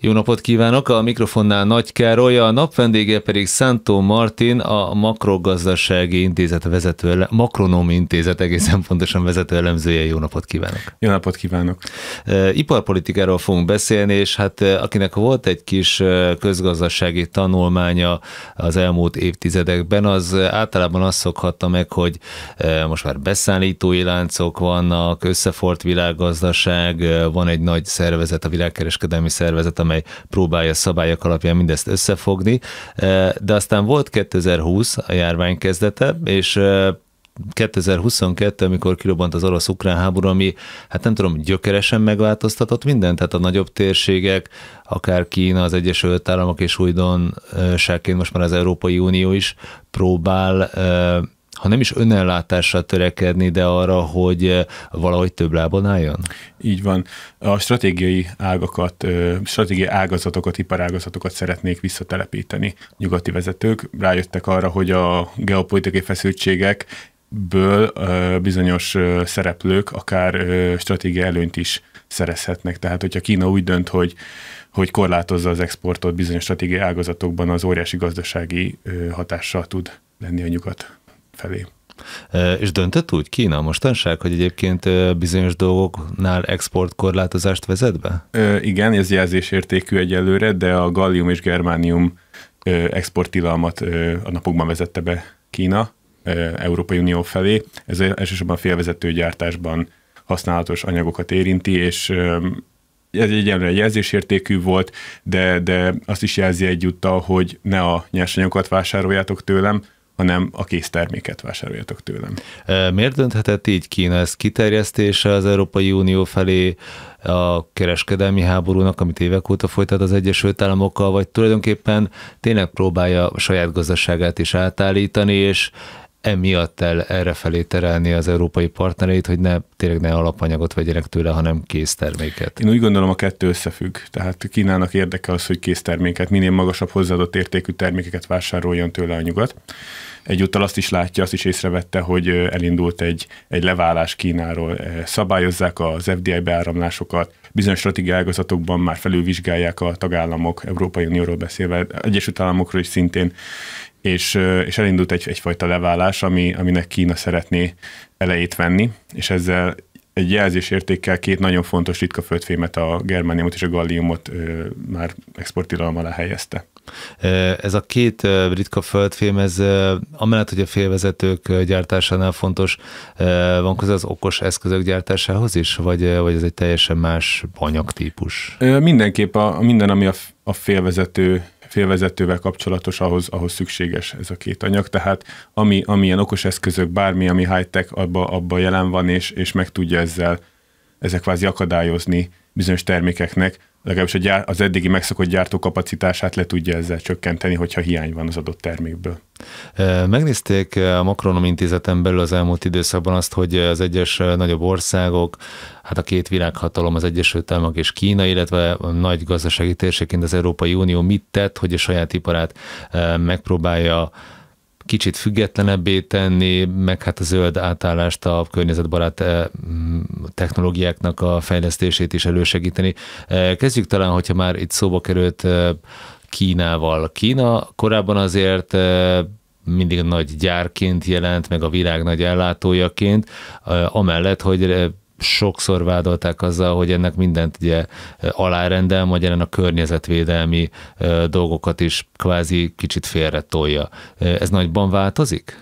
Jó napot kívánok! A mikrofonnál Nagy Károly, a nap vendége pedig Szántó Martin, a Makrogazdasági Intézet vezető, ele- Makronom Intézet egészen pontosan vezető elemzője. Jó napot kívánok! Jó napot kívánok! Iparpolitikáról fogunk beszélni, és hát akinek volt egy kis közgazdasági tanulmánya az elmúlt évtizedekben, az általában azt szokhatta meg, hogy most már beszállítói láncok vannak, összefort világgazdaság, van egy nagy szervezet, a világkereskedelmi szervezet, amely próbálja szabályok alapján mindezt összefogni, de aztán volt 2020 a járvány kezdete, és 2022, amikor kirobbant az orosz-ukrán háború, ami hát nem tudom, gyökeresen megváltoztatott mindent, tehát a nagyobb térségek, akár Kína, az Egyesült Államok és újdonságként most már az Európai Unió is próbál ha nem is önellátásra törekedni, de arra, hogy eh, valahogy több lábon álljon? Így van. A stratégiai ágakat, stratégiai ágazatokat, iparágazatokat szeretnék visszatelepíteni. Nyugati vezetők rájöttek arra, hogy a geopolitikai feszültségek ből bizonyos szereplők akár stratégiai előnyt is szerezhetnek. Tehát, hogyha Kína úgy dönt, hogy, hogy korlátozza az exportot bizonyos stratégiai ágazatokban, az óriási gazdasági hatással tud lenni a nyugat felé. És döntött úgy Kína mostanság, hogy egyébként bizonyos dolgoknál exportkorlátozást vezet be? Ö, igen, ez jelzésértékű egyelőre, de a gallium és germánium exporttilalmat a napokban vezette be Kína, Európai Unió felé. Ez elsősorban félvezető gyártásban használatos anyagokat érinti, és ez egy ilyen jelzésértékű volt, de, de azt is jelzi egyúttal, hogy ne a nyersanyagokat vásároljátok tőlem, hanem a kész terméket vásároljatok tőlem. Miért dönthetett így Kína? Ez kiterjesztése az Európai Unió felé a kereskedelmi háborúnak, amit évek óta folytat az Egyesült Államokkal, vagy tulajdonképpen tényleg próbálja a saját gazdaságát is átállítani, és emiatt el erre felé terelni az európai partnereit, hogy ne tényleg ne alapanyagot vegyenek tőle, hanem készterméket. Én úgy gondolom, a kettő összefügg. Tehát Kínának érdeke az, hogy készterméket, minél magasabb hozzáadott értékű termékeket vásároljon tőle a nyugat. Egyúttal azt is látja, azt is észrevette, hogy elindult egy, egy leválás Kínáról. E, szabályozzák az FDI beáramlásokat, bizonyos stratégiai ágazatokban már felülvizsgálják a tagállamok, Európai Unióról beszélve, Egyesült Államokról is szintén, és, és elindult egy, egyfajta leválás, ami, aminek Kína szeretné elejét venni, és ezzel egy jelzésértékkel két nagyon fontos ritka földfémet, a germániumot és a galliumot ö, már exportilalom alá helyezte. Ez a két ritka földfém, ez amellett, hogy a félvezetők gyártásánál fontos, van köze az okos eszközök gyártásához is, vagy, vagy ez egy teljesen más anyagtípus? Mindenképp a, minden, ami a, a félvezető félvezetővel kapcsolatos, ahhoz, ahhoz szükséges ez a két anyag. Tehát ami, amilyen okos eszközök, bármi, ami high-tech, abba, abba jelen van, és, és meg tudja ezzel ezek kvázi akadályozni bizonyos termékeknek legalábbis a gyár, az eddigi megszokott gyártókapacitását le tudja ezzel csökkenteni, hogyha hiány van az adott termékből. Megnézték a Makronom Intézeten belül az elmúlt időszakban azt, hogy az egyes nagyobb országok, hát a két világhatalom, az Egyesült Államok és Kína, illetve a nagy gazdasági térségként az Európai Unió mit tett, hogy a saját iparát megpróbálja kicsit függetlenebbé tenni, meg hát a zöld átállást a környezetbarát eh, mm, technológiáknak a fejlesztését is elősegíteni. Eh, kezdjük talán, hogyha már itt szóba került eh, Kínával. Kína korábban azért mindig nagy gyárként jelent, meg a világ nagy ellátójaként, amellett, hogy sokszor vádolták azzal, hogy ennek mindent ugye alárendel, magyarán a környezetvédelmi dolgokat is kvázi kicsit félre tolja. Ez nagyban változik?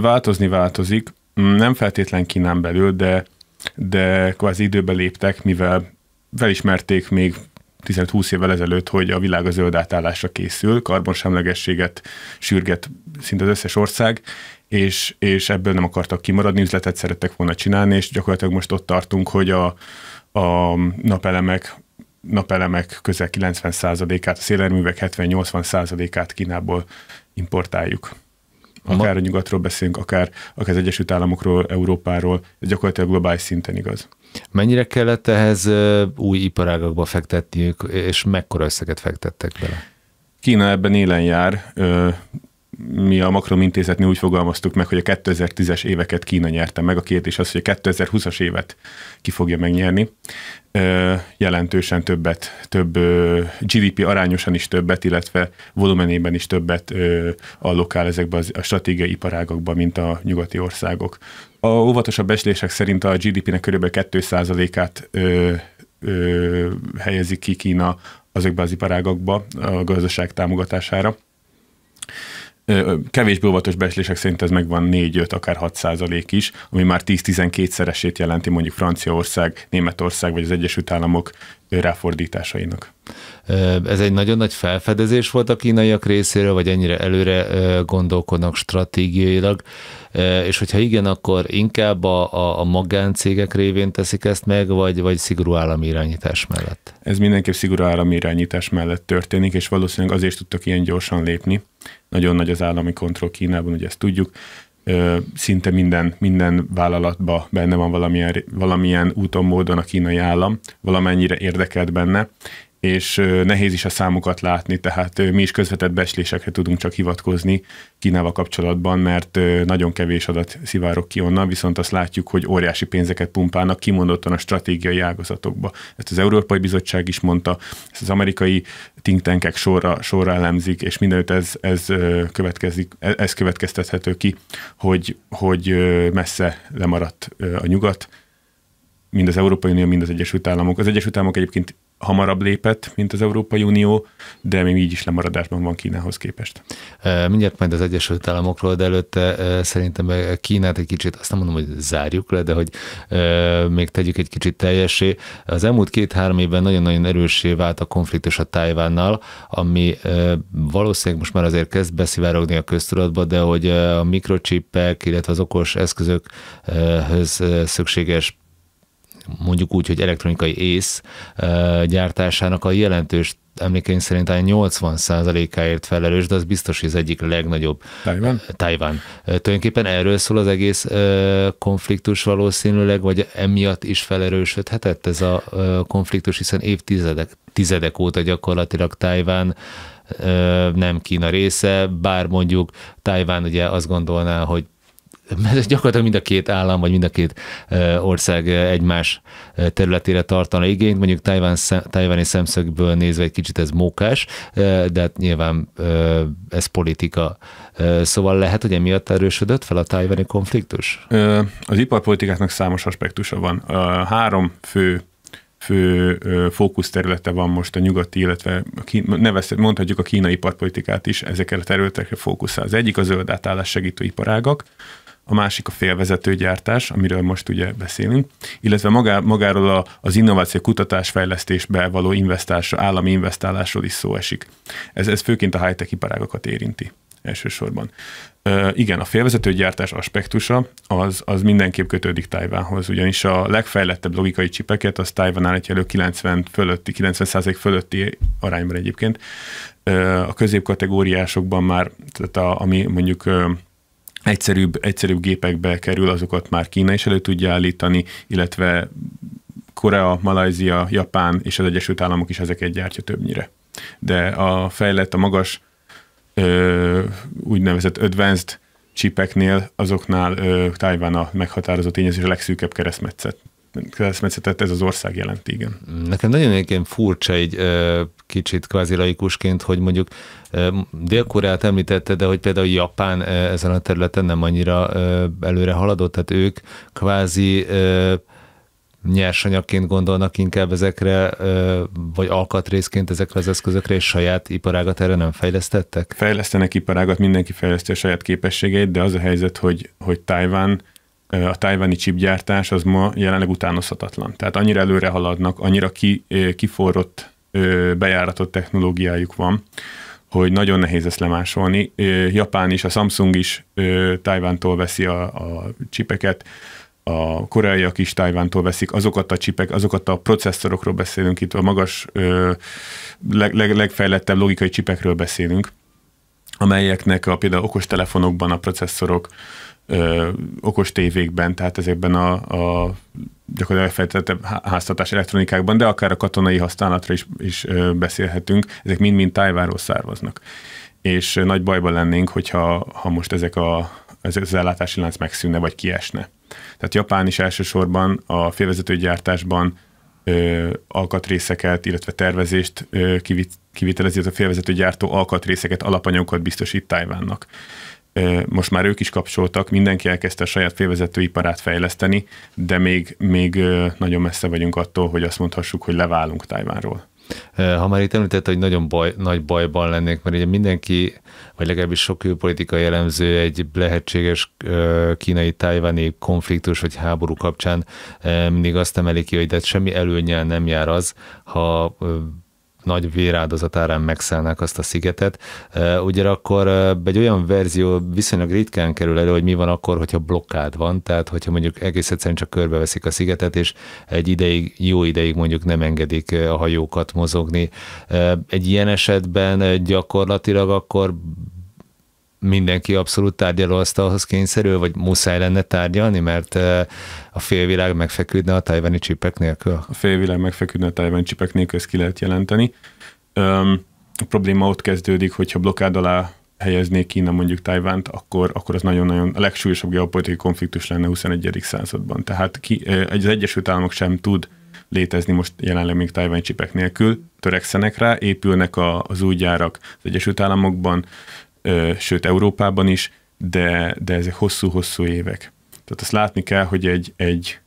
Változni változik, mm, nem feltétlen Kínán belül, de, de kvázi időbe léptek, mivel felismerték még 15-20 évvel ezelőtt, hogy a világ a zöld átállásra készül, karbonsemlegességet sürget szinte az összes ország, és, és ebből nem akartak kimaradni, üzletet szerettek volna csinálni, és gyakorlatilag most ott tartunk, hogy a, a napelemek napelemek közel 90%-át, a szélerművek 70-80%-át Kínából importáljuk. Akár a nyugatról beszélünk, akár, akár az Egyesült Államokról, Európáról, ez gyakorlatilag globális szinten igaz. Mennyire kellett ehhez új iparágakba fektetniük, és mekkora összeget fektettek bele? Kína ebben élen jár, mi a Makrom intézetnél úgy fogalmaztuk meg, hogy a 2010-es éveket Kína nyerte meg. A kérdés az, hogy a 2020-as évet ki fogja megnyerni. Jelentősen többet, több GDP arányosan is többet, illetve volumenében is többet allokál ezekbe a stratégiai iparágokba, mint a nyugati országok. A óvatosabb beslések szerint a GDP-nek kb. 2%-át helyezik ki Kína azokba az iparágokba a gazdaság támogatására kevésbé óvatos beszélések szerint ez megvan 4-5, akár 6 százalék is, ami már 10-12 szeresét jelenti mondjuk Franciaország, Németország vagy az Egyesült Államok ráfordításainak. Ez egy nagyon nagy felfedezés volt a kínaiak részéről, vagy ennyire előre gondolkodnak stratégiailag, és hogyha igen, akkor inkább a, a, a magáncégek révén teszik ezt meg, vagy, vagy szigorú állami irányítás mellett? Ez mindenképp szigorú állami irányítás mellett történik, és valószínűleg azért tudtak ilyen gyorsan lépni, nagyon nagy az állami kontroll Kínában, ugye ezt tudjuk. Szinte minden, minden vállalatban benne van valamilyen, valamilyen úton, módon a kínai állam, valamennyire érdekelt benne, és nehéz is a számokat látni, tehát mi is közvetett beslésekre tudunk csak hivatkozni Kínával kapcsolatban, mert nagyon kevés adat szivárok ki onnan, viszont azt látjuk, hogy óriási pénzeket pumpálnak kimondottan a stratégiai ágazatokba. Ezt az Európai Bizottság is mondta, ezt az amerikai think tankek sorra, sorra elemzik, és mindenütt ez, ez, következik, e-, ez következtethető ki, hogy, hogy messze lemaradt a nyugat, mind az Európai Unió, mind az Egyesült Államok. Az Egyesült Államok egyébként hamarabb lépett, mint az Európai Unió, de még így is lemaradásban van Kínához képest. E, mindjárt majd az Egyesült Államokról, de előtte e, szerintem e, Kínát egy kicsit, azt nem mondom, hogy zárjuk le, de hogy még tegyük egy kicsit teljesé. Az elmúlt két-három évben nagyon-nagyon erősé vált a konfliktus a Tájvánnal, ami valószínűleg most már azért kezd beszivárogni a köztudatba, de hogy a mikrocsippek, illetve az okos eszközökhöz szükséges mondjuk úgy, hogy elektronikai ész gyártásának a jelentős emlékeim szerint 80%-áért felelős, de az biztos, hogy az egyik legnagyobb. Tajvan? Tajvan. Tulajdonképpen erről szól az egész konfliktus valószínűleg, vagy emiatt is felerősödhetett ez a konfliktus, hiszen évtizedek tizedek óta gyakorlatilag Tajván nem Kína része, bár mondjuk Tajván ugye azt gondolná, hogy mert gyakorlatilag mind a két állam, vagy mind a két ország egymás területére tartana igényt, mondjuk Tajván, tajvani szemszögből nézve egy kicsit ez mókás, de hát nyilván ez politika. Szóval lehet, hogy emiatt erősödött fel a tajvani konfliktus? Az iparpolitikáknak számos aspektusa van. A három fő fő fókuszterülete van most a nyugati, illetve a kín, nevez, mondhatjuk a kínai iparpolitikát is, ezekre a területekre fókuszál. Az egyik a zöld átállás segítő iparágak, a másik a félvezetőgyártás, amiről most ugye beszélünk, illetve magá, magáról a, az innováció kutatásfejlesztésbe való investálásra, állami investálásról is szó esik. Ez, ez főként a high-tech iparágokat érinti elsősorban. Ö, igen, a félvezetőgyártás aspektusa az, az mindenképp kötődik Tajvánhoz, ugyanis a legfejlettebb logikai csipeket az Tajván állítja elő 90 fölötti, 90 fölötti arányban egyébként. Ö, a középkategóriásokban már, tehát a, ami mondjuk egyszerűbb, egyszerűbb gépekbe kerül, azokat már Kína is elő tudja állítani, illetve Korea, Malajzia, Japán és az Egyesült Államok is ezeket gyártja többnyire. De a fejlett, a magas ö, úgynevezett advanced csipeknél, azoknál Tajván a meghatározó tényező és a legszűkebb keresztmetszet keresztmetszetet ez az ország jelenti, igen. Nekem nagyon egyébként furcsa egy kicsit kvázi laikusként, hogy mondjuk Dél-Koreát említette, de hogy például Japán ezen a területen nem annyira előre haladott, tehát ők kvázi nyersanyagként gondolnak inkább ezekre, vagy alkatrészként ezekre az eszközökre, és saját iparágat erre nem fejlesztettek? Fejlesztenek iparágat, mindenki fejleszti a saját képességeit, de az a helyzet, hogy, hogy Tájván a tájvani csipgyártás az ma jelenleg utánozhatatlan. Tehát annyira előre haladnak, annyira ki, kiforrott bejáratott technológiájuk van, hogy nagyon nehéz ezt lemásolni. Japán is, a Samsung is Tájvántól veszi a, a csipeket, a koreaiak is Tájvántól veszik, azokat a csipek, azokat a processzorokról beszélünk, itt a magas, leg, leg, legfejlettebb logikai csipekről beszélünk, amelyeknek a például okostelefonokban a processzorok ö, okos tévékben, tehát ezekben a, a gyakorlatilag elfelejtettebb háztartás elektronikákban, de akár a katonai használatra is, is ö, beszélhetünk, ezek mind-mind Tájváról származnak. És ö, nagy bajban lennénk, hogyha ha most ezek a, ez, az ellátási lánc megszűnne, vagy kiesne. Tehát Japán is elsősorban a félvezetőgyártásban ö, alkatrészeket, illetve tervezést ö, kivit, kivitelezi, a félvezetőgyártó alkatrészeket, alapanyagokat biztosít Tájvánnak most már ők is kapcsoltak, mindenki elkezdte a saját félvezetőiparát fejleszteni, de még, még nagyon messze vagyunk attól, hogy azt mondhassuk, hogy leválunk Tájvánról. Ha már itt említett, hogy nagyon baj, nagy bajban lennék, mert ugye mindenki, vagy legalábbis sok külpolitikai elemző egy lehetséges kínai-tájváni konfliktus vagy háború kapcsán mindig azt emeli ki, hogy de semmi előnyel nem jár az, ha nagy véráldozatárán megszállnák azt a szigetet. Ugyanakkor egy olyan verzió viszonylag ritkán kerül elő, hogy mi van akkor, hogyha blokkád van, tehát hogyha mondjuk egész egyszerűen csak körbeveszik a szigetet, és egy ideig, jó ideig mondjuk nem engedik a hajókat mozogni. Egy ilyen esetben gyakorlatilag akkor mindenki abszolút tárgyalóasztalhoz kényszerül, vagy muszáj lenne tárgyalni, mert eh, a félvilág megfeküdne a tajvani csipek nélkül? A félvilág megfeküdne a tajvani csipek nélkül, ezt ki lehet jelenteni. Öm, a probléma ott kezdődik, hogyha blokkád alá helyeznék Kína mondjuk Tajvánt, akkor, akkor az nagyon-nagyon a legsúlyosabb geopolitikai konfliktus lenne a 21. században. Tehát ki, eh, az Egyesült Államok sem tud létezni most jelenleg még Tajván csipek nélkül, törekszenek rá, épülnek a, az új gyárak az Egyesült Államokban, sőt Európában is, de, de ezek hosszú-hosszú évek. Tehát azt látni kell, hogy egy, egy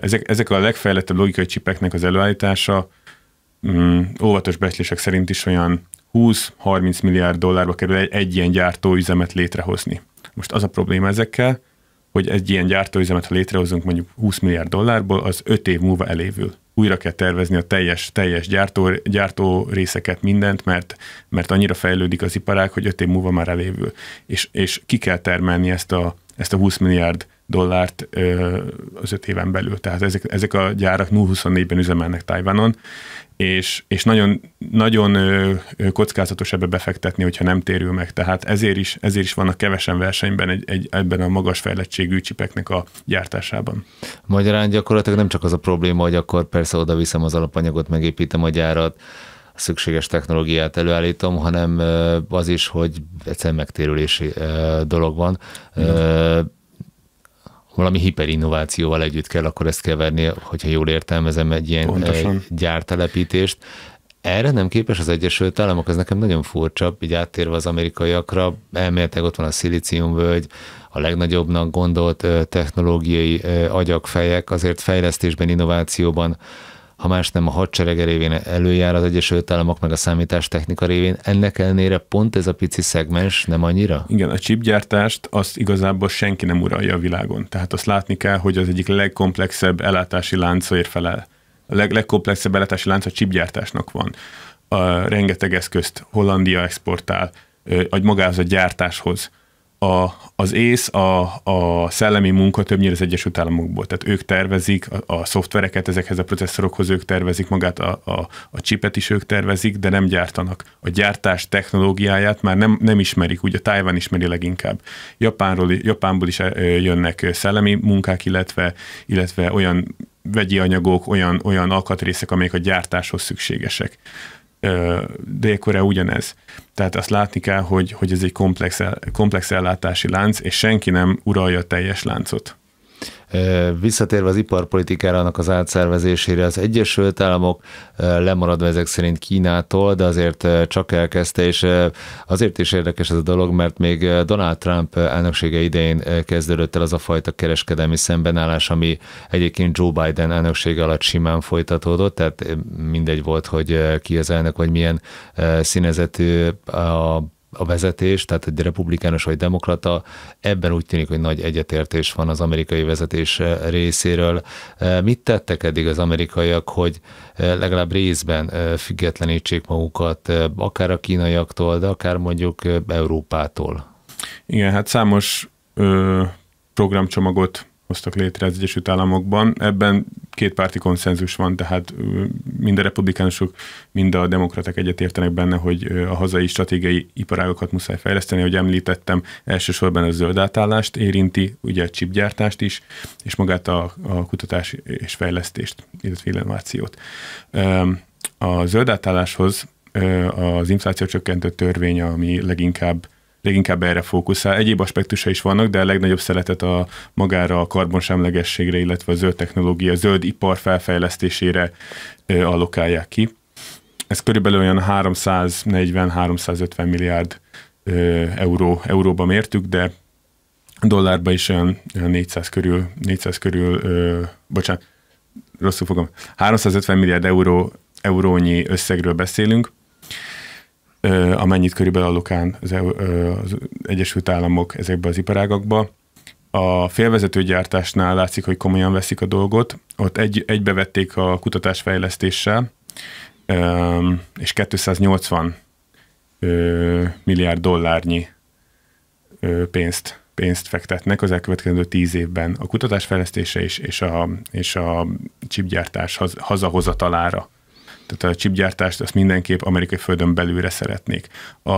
ezek, ezek a legfejlettebb logikai csipeknek az előállítása mm, óvatos becslések szerint is olyan 20-30 milliárd dollárba kerül egy, egy ilyen gyártóüzemet létrehozni. Most az a probléma ezekkel, hogy egy ilyen gyártóüzemet, ha létrehozunk mondjuk 20 milliárd dollárból, az 5 év múlva elévül. Újra kell tervezni a teljes, teljes gyártó, gyártó részeket, mindent, mert, mert annyira fejlődik az iparág, hogy 5 év múlva már elévül. És, és ki kell termelni ezt a, ezt a 20 milliárd dollárt ö, az öt éven belül. Tehát ezek, ezek a gyárak 0-24-ben üzemelnek Tajvanon, és, és nagyon, nagyon kockázatos ebbe befektetni, hogyha nem térül meg. Tehát ezért is, ezért is vannak kevesen versenyben egy, egy, ebben a magas fejlettségű csipeknek a gyártásában. Magyarán gyakorlatilag nem csak az a probléma, hogy akkor persze oda viszem az alapanyagot, megépítem a gyárat, a szükséges technológiát előállítom, hanem az is, hogy egyszerűen megtérülési dolog van. Mm valami hiperinnovációval együtt kell akkor ezt keverni, hogyha jól értelmezem egy ilyen egy gyártelepítést. Erre nem képes az Egyesült Államok, ez nekem nagyon furcsa, így áttérve az amerikaiakra, elméletileg ott van a szilíciumvölgy, a legnagyobbnak gondolt technológiai agyakfejek, azért fejlesztésben, innovációban ha más nem a hadsereg révén előjár az Egyesült Államok, meg a számítástechnika révén. Ennek ellenére pont ez a pici szegmens nem annyira? Igen, a chipgyártást azt igazából senki nem uralja a világon. Tehát azt látni kell, hogy az egyik legkomplexebb ellátási láncért felel. A leg, legkomplexebb ellátási lánc a chipgyártásnak van. A rengeteg eszközt Hollandia exportál, vagy magához a gyártáshoz a, az ész a, a szellemi munka többnyire az Egyesült Államokból. Tehát ők tervezik a, a szoftvereket ezekhez a processzorokhoz, ők tervezik magát, a, a, a csipet is ők tervezik, de nem gyártanak. A gyártás technológiáját már nem, nem ismerik, ugye Tájván ismeri leginkább. Japánról, Japánból is jönnek szellemi munkák, illetve, illetve olyan vegyi anyagok, olyan, olyan alkatrészek, amelyek a gyártáshoz szükségesek. Dél-Korea ugyanez. Tehát azt látni kell, hogy, hogy ez egy komplex, komplex ellátási lánc, és senki nem uralja a teljes láncot. Visszatérve az iparpolitikára, annak az átszervezésére, az Egyesült Államok lemaradva ezek szerint Kínától, de azért csak elkezdte, és azért is érdekes ez a dolog, mert még Donald Trump elnöksége idején kezdődött el az a fajta kereskedelmi szembenállás, ami egyébként Joe Biden elnöksége alatt simán folytatódott, tehát mindegy volt, hogy ki az elnök, vagy milyen színezetű a a vezetés, tehát egy republikánus vagy demokrata, ebben úgy tűnik, hogy nagy egyetértés van az amerikai vezetés eh, részéről. Eh, mit tettek eddig az amerikaiak, hogy eh, legalább részben függetlenítsék magukat, akár a kínaiaktól, de akár mondjuk Európától? Igen, hát számos ö, programcsomagot hoztak létre az Egyesült Államokban. Ebben párti konszenzus van, tehát mind a republikánusok, mind a demokraták egyetértenek benne, hogy a hazai stratégiai iparágokat muszáj fejleszteni, ahogy említettem, elsősorban a zöld átállást érinti, ugye a csipgyártást is, és magát a, a kutatás és fejlesztést, illetve innovációt. A zöld átálláshoz az infláció csökkentő törvény, ami leginkább leginkább erre fókuszál. Egyéb aspektusa is vannak, de a legnagyobb szeletet a magára a karbonsemlegességre, illetve a zöld technológia, a zöld ipar felfejlesztésére allokálják ki. Ez körülbelül olyan 340-350 milliárd euró, euróba mértük, de dollárba is olyan, olyan 400 körül, 400 körül, ö, bocsánat, rosszul fogom, 350 milliárd euró, eurónyi összegről beszélünk, amennyit körülbelül allokán az, az Egyesült Államok ezekbe az iparágakba. A félvezetőgyártásnál látszik, hogy komolyan veszik a dolgot. Ott egy, egybevették a kutatásfejlesztéssel, és 280 milliárd dollárnyi pénzt, pénzt fektetnek az elkövetkező tíz évben a kutatásfejlesztése is, és a, és a csipgyártás haz, hazahozatalára tehát a chipgyártást azt mindenképp amerikai földön belülre szeretnék. A,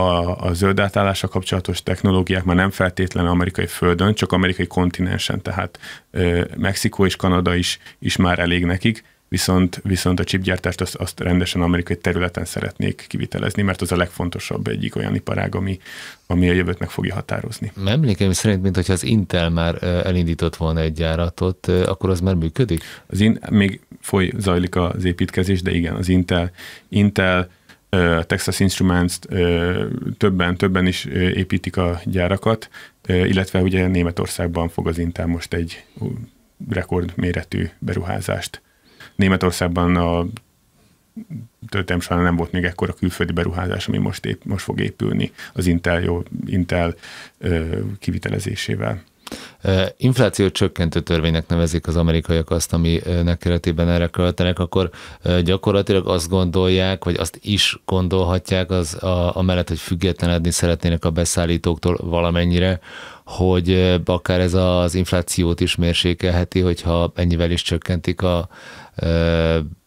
a zöld átállása kapcsolatos technológiák már nem feltétlenül amerikai földön, csak amerikai kontinensen, tehát ö, Mexikó és Kanada is, is már elég nekik, viszont, viszont a chipgyártást azt, azt rendesen amerikai területen szeretnék kivitelezni, mert az a legfontosabb egyik olyan iparág, ami, ami a jövőt meg fogja határozni. Emlékeim szerint, mint hogyha az Intel már elindított volna egy gyáratot, akkor az már működik? Az in, még foly, zajlik az építkezés, de igen, az Intel, Intel Texas Instruments többen, többen is építik a gyárakat, illetve ugye Németországban fog az Intel most egy rekordméretű beruházást Németországban a töltem során nem volt még ekkora külföldi beruházás, ami most, épp, most fog épülni az Intel, jó, Intel ö, kivitelezésével. Infláció csökkentő törvénynek nevezik az amerikaiak azt, aminek keretében erre költenek, akkor gyakorlatilag azt gondolják, vagy azt is gondolhatják, az, a, mellett, hogy függetlenedni szeretnének a beszállítóktól valamennyire, hogy akár ez az inflációt is mérsékelheti, hogyha ennyivel is csökkentik a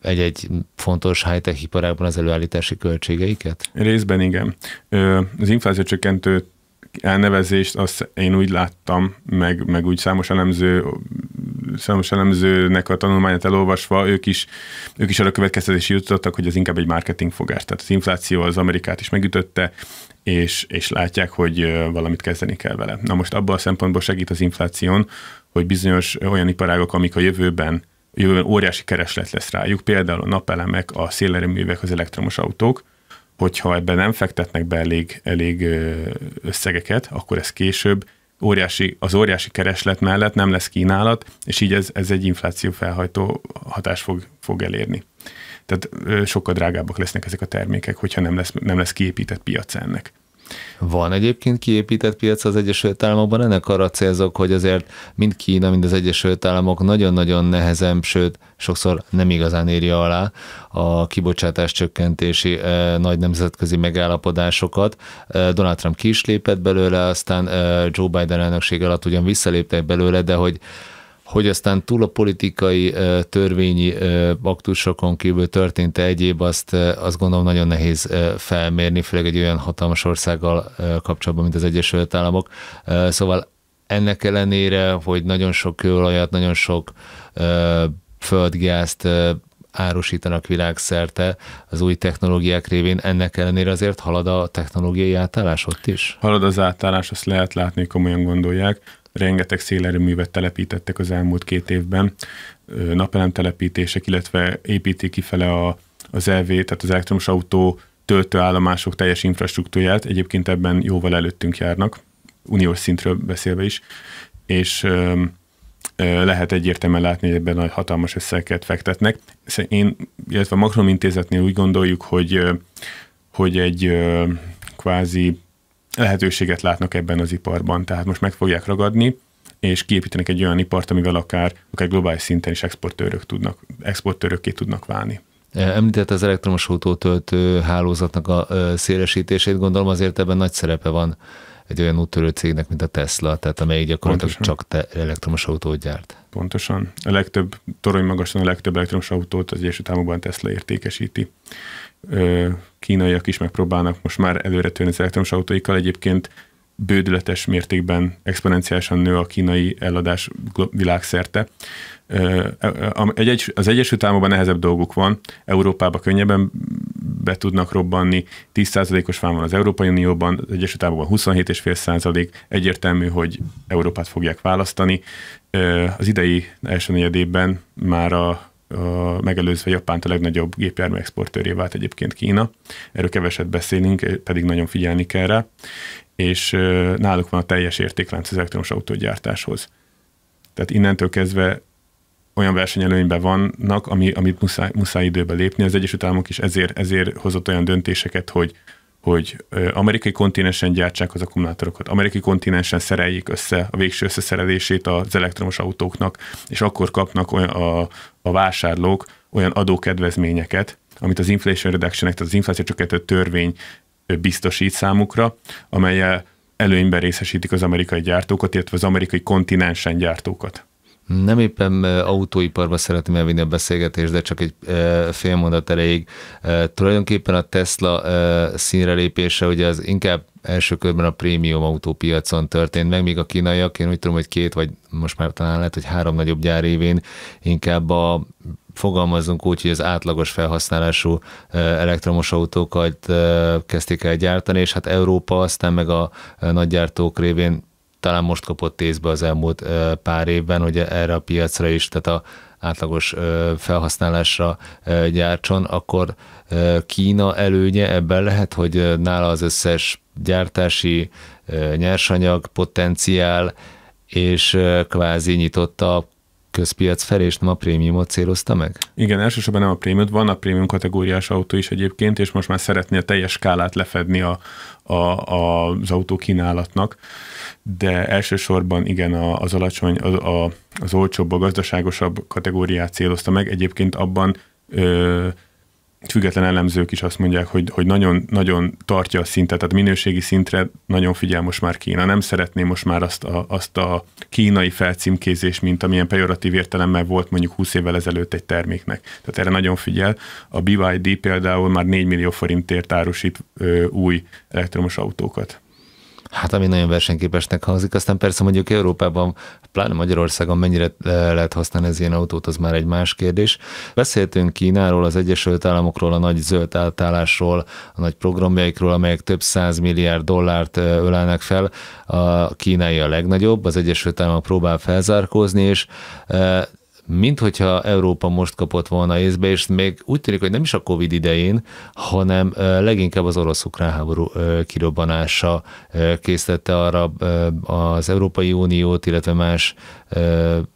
egy-egy fontos high-tech iparágban az előállítási költségeiket? Részben igen. Az infláció csökkentő elnevezést azt én úgy láttam, meg, meg úgy számos elemző számos elemzőnek a tanulmányát elolvasva, ők is, ők is arra következtetési jutottak, hogy ez inkább egy marketing fogás. Tehát az infláció az Amerikát is megütötte, és, és látják, hogy valamit kezdeni kell vele. Na most abban a szempontból segít az infláción, hogy bizonyos olyan iparágok, amik a jövőben jövőben óriási kereslet lesz rájuk, például a napelemek, a szélerőművek, az elektromos autók, hogyha ebben nem fektetnek be elég, elég összegeket, akkor ez később óriási, az óriási kereslet mellett nem lesz kínálat, és így ez, ez egy infláció felhajtó hatás fog, fog elérni. Tehát sokkal drágábbak lesznek ezek a termékek, hogyha nem lesz, nem lesz kiépített piac ennek. Van egyébként kiépített piac az Egyesült Államokban, ennek arra célzok, hogy azért mind Kína, mind az Egyesült Államok nagyon-nagyon nehezen, sőt sokszor nem igazán írja alá a kibocsátás csökkentési eh, nagy nemzetközi megállapodásokat. Eh, Donald Trump ki is lépett belőle, aztán eh, Joe Biden elnökség alatt ugyan visszaléptek belőle, de hogy hogy aztán túl a politikai törvényi aktusokon kívül történt egyéb, azt, azt gondolom nagyon nehéz felmérni, főleg egy olyan hatalmas országgal kapcsolatban, mint az Egyesült Államok. Szóval ennek ellenére, hogy nagyon sok kőolajat, nagyon sok földgázt árusítanak világszerte az új technológiák révén, ennek ellenére azért halad a technológiai átállás ott is? Halad az átállás, azt lehet látni, komolyan gondolják rengeteg szélerőművet telepítettek az elmúlt két évben, napelem telepítések, illetve építik kifele a, az EV, tehát az elektromos autó töltőállomások teljes infrastruktúráját, egyébként ebben jóval előttünk járnak, uniós szintről beszélve is, és ö, ö, lehet egyértelműen látni, hogy ebben nagy hatalmas összeget fektetnek. Szóval én, illetve a Macron intézetnél úgy gondoljuk, hogy, hogy egy ö, kvázi lehetőséget látnak ebben az iparban, tehát most meg fogják ragadni, és kiépítenek egy olyan ipart, amivel akár, akár globális szinten is exportőrök tudnak, exportőrökké tudnak válni. E, Említett az elektromos autótöltő hálózatnak a szélesítését, gondolom azért ebben nagy szerepe van egy olyan úttörő cégnek, mint a Tesla, tehát amely gyakorlatilag Pontosan. csak te elektromos autót gyárt. Pontosan. A legtöbb, torony magasan a legtöbb elektromos autót az Egyesült Államokban Tesla értékesíti kínaiak is megpróbálnak most már előre törni az elektromos autóikkal. Egyébként bődületes mértékben exponenciálisan nő a kínai eladás világszerte. E, e, az Egyesült Államokban nehezebb dolguk van, Európában könnyebben be tudnak robbanni, 10%-os fán van az Európai Unióban, az Egyesült Államokban 27,5%, egyértelmű, hogy Európát fogják választani. Az idei első negyedében már a megelőzve Japánt a legnagyobb gépjármű exportőré vált egyébként Kína. Erről keveset beszélünk, eh, pedig nagyon figyelni kell rá, és náluk van a teljes értéklánc az elektromos autógyártáshoz. Tehát innentől kezdve olyan versenyelőnyben vannak, ami, amit muszáj, muszáj időbe lépni. Az Egyesült Államok is ezért, ezért hozott olyan döntéseket, hogy hogy amerikai kontinensen gyártsák az akkumulátorokat, amerikai kontinensen szereljék össze a végső összeszerelését az elektromos autóknak, és akkor kapnak olyan a, a vásárlók olyan adókedvezményeket, amit az Inflation Reduction Act, az infláció csökkentő törvény biztosít számukra, amelyel előnyben részesítik az amerikai gyártókat, illetve az amerikai kontinensen gyártókat. Nem éppen eh, autóiparba szeretném elvinni a beszélgetést, de csak egy eh, fél mondat elejéig. Eh, tulajdonképpen a Tesla színre lépése ugye az inkább első körben a prémium autópiacon történt meg, míg a kínaiak, én úgy tudom, hogy két, vagy most már talán lehet, hogy három nagyobb gyár évén inkább a fogalmazunk úgy, hogy az átlagos felhasználású elektromos autókat kezdték el gyártani, és hát Európa aztán meg a nagygyártók révén talán most kapott észbe az elmúlt pár évben, hogy erre a piacra is, tehát a átlagos felhasználásra gyártson, akkor Kína előnye ebben lehet, hogy nála az összes gyártási nyersanyag potenciál, és kvázi nyitotta a közpiac felé, és nem a prémiumot célozta meg? Igen, elsősorban nem a prémiumot, van a prémium kategóriás autó is egyébként, és most már szeretné a teljes skálát lefedni a, a, a, az autókínálatnak, de elsősorban igen a, az alacsony, a, a, az olcsóbb, a gazdaságosabb kategóriát célozta meg, egyébként abban ö, független elemzők is azt mondják, hogy, hogy nagyon, nagyon tartja a szintet, tehát minőségi szintre nagyon figyel most már Kína. Nem szeretné most már azt a, azt a kínai felcímkézés, mint amilyen pejoratív értelemmel volt mondjuk 20 évvel ezelőtt egy terméknek. Tehát erre nagyon figyel. A BYD például már 4 millió forintért árusít ö, új elektromos autókat hát ami nagyon versenyképesnek hangzik. Aztán persze mondjuk Európában, pláne Magyarországon mennyire lehet használni ez ilyen autót, az már egy más kérdés. Beszéltünk Kínáról, az Egyesült Államokról, a nagy zöld átállásról, a nagy programjaikról, amelyek több száz milliárd dollárt ölelnek fel. A kínai a legnagyobb, az Egyesült Államok próbál felzárkózni, és mint hogyha Európa most kapott volna észbe, és még úgy tűnik, hogy nem is a Covid idején, hanem leginkább az orosz-ukrán háború kirobbanása készítette arra az Európai Uniót, illetve más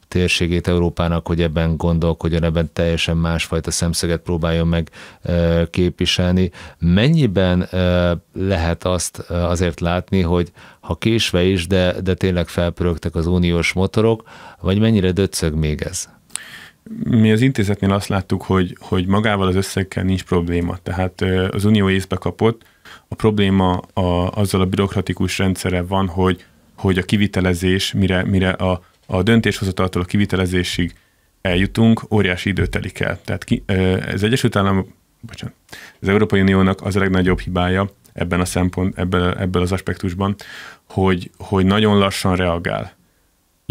térségét Európának, hogy ebben gondolkodjon, ebben teljesen másfajta szemszöget próbáljon meg képviselni. Mennyiben lehet azt azért látni, hogy ha késve is, de, de tényleg felpörögtek az uniós motorok, vagy mennyire döcög még ez? Mi az intézetnél azt láttuk, hogy, hogy magával az összegkel nincs probléma. Tehát az Unió észbe kapott, a probléma a, azzal a bürokratikus rendszere van, hogy, hogy a kivitelezés, mire, mire a, a döntéshozataltól a kivitelezésig eljutunk, óriási idő telik el. Tehát ki, ez Egyesült Államok, bocsánat, az Európai Uniónak az a legnagyobb hibája ebben a szempont, ebben, ebben az aspektusban, hogy, hogy nagyon lassan reagál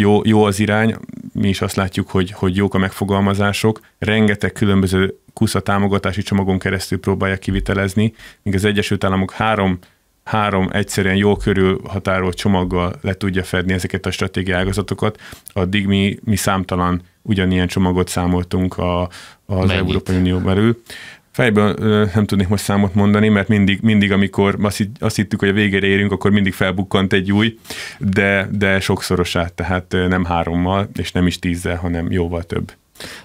jó, jó az irány, mi is azt látjuk, hogy, hogy jók a megfogalmazások, rengeteg különböző kusza támogatási csomagon keresztül próbálják kivitelezni, míg az Egyesült Államok három három egyszerűen jó körül határolt csomaggal le tudja fedni ezeket a stratégiai ágazatokat, addig mi, mi számtalan ugyanilyen csomagot számoltunk a, az Mennyit? Európai Unió belül. Fejből nem tudnék most számot mondani, mert mindig, mindig amikor azt, azt hittük, hogy a végére érünk, akkor mindig felbukkant egy új, de, de sokszorosát, tehát nem hárommal, és nem is tízzel, hanem jóval több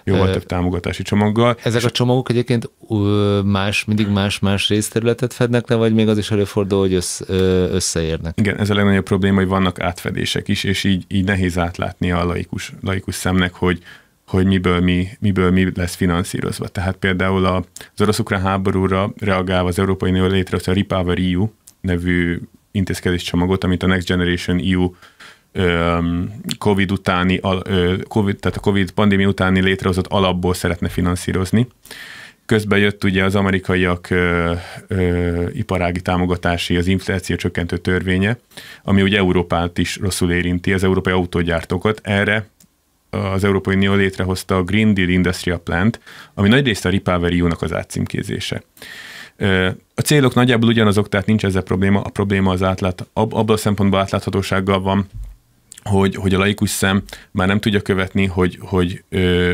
jóval több támogatási csomaggal. Ezek a csomagok egyébként más, mindig más-más részterületet fednek le, vagy még az is előfordul, hogy össz, összeérnek? Igen, ez a legnagyobb probléma, hogy vannak átfedések is, és így, így nehéz átlátni a laikus, laikus szemnek, hogy hogy miből mi, miből mi lesz finanszírozva. Tehát például az orosz-ukrán háborúra reagálva az Európai Unió létrehozta a Repower EU nevű intézkedéscsomagot, amit a Next Generation EU COVID utáni, COVID, tehát a COVID pandémia utáni létrehozott alapból szeretne finanszírozni. Közben jött ugye az amerikaiak ö, ö, iparági támogatási, az infláció csökkentő törvénye, ami ugye Európát is rosszul érinti, az európai autógyártókat. Erre az Európai Unió létrehozta a Green Deal Industrial Plant, ami nagyrészt a Repower EU-nak az átcímkézése. A célok nagyjából ugyanazok, tehát nincs ezzel probléma, a probléma az átlát, ab, abban a szempontból átláthatósággal van, hogy, hogy a laikus szem már nem tudja követni, hogy, hogy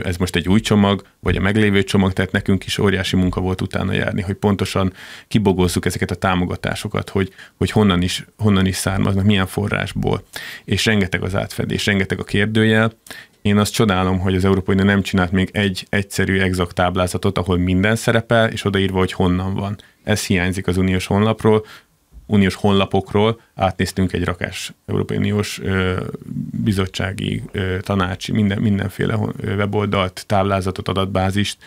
ez most egy új csomag, vagy a meglévő csomag, tehát nekünk is óriási munka volt utána járni, hogy pontosan kibogozzuk ezeket a támogatásokat, hogy, hogy honnan, is, honnan is származnak, milyen forrásból. És rengeteg az átfedés, rengeteg a kérdőjel, én azt csodálom, hogy az Európai Unió nem csinált még egy egyszerű, exakt táblázatot, ahol minden szerepel, és odaírva, hogy honnan van. Ez hiányzik az uniós honlapról, uniós honlapokról, átnéztünk egy rakás Európai Uniós bizottsági, tanácsi, minden, mindenféle weboldalt, táblázatot, adatbázist,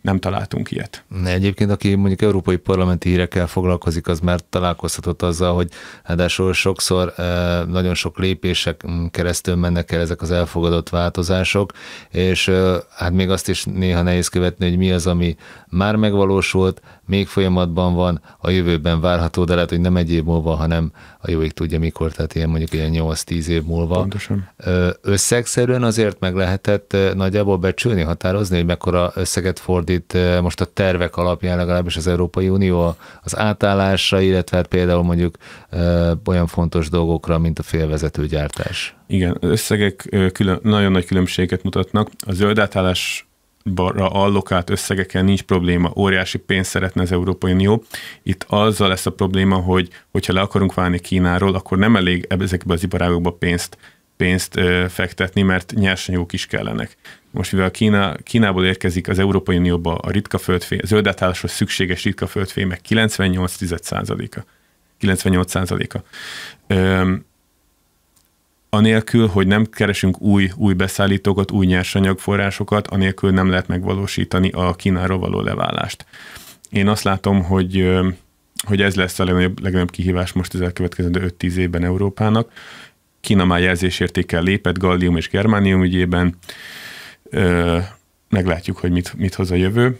nem találtunk ilyet. Egyébként, aki mondjuk európai parlamenti hírekkel foglalkozik, az már találkozhatott azzal, hogy ráadásul sokszor nagyon sok lépések keresztül mennek el ezek az elfogadott változások, és hát még azt is néha nehéz követni, hogy mi az, ami már megvalósult, még folyamatban van, a jövőben várható, de lehet, hogy nem egy év múlva, hanem a jövő jóig tudja mikor, tehát ilyen mondjuk ilyen 8-10 év múlva. Pontosan. Összegszerűen azért meg lehetett nagyjából becsülni, határozni, hogy mekkora összeget fordít most a tervek alapján legalábbis az Európai Unió az átállásra, illetve hát például mondjuk olyan fontos dolgokra, mint a félvezetőgyártás. Igen, az összegek külön, nagyon nagy különbséget mutatnak. A zöld átállás barra allokált összegeken nincs probléma, óriási pénzt szeretne az Európai Unió. Itt azzal lesz a probléma, hogy hogyha le akarunk válni Kínáról, akkor nem elég ezekbe az iparágokba pénzt pénzt ö, fektetni, mert nyersanyagok is kellenek. Most mivel Kína, Kínából érkezik az Európai Unióba a ritka földfém, zöldátálláshoz szükséges ritka földfémek 98%-a. 98%-a anélkül, hogy nem keresünk új, új beszállítókat, új nyersanyagforrásokat, anélkül nem lehet megvalósítani a Kínáról való leválást. Én azt látom, hogy hogy ez lesz a legnagyobb, legnagyobb kihívás most az elkövetkező 5-10 évben Európának. Kína már jelzésértékkel lépett Gallium és Germánium ügyében. Ö, meglátjuk, hogy mit, mit hoz a jövő.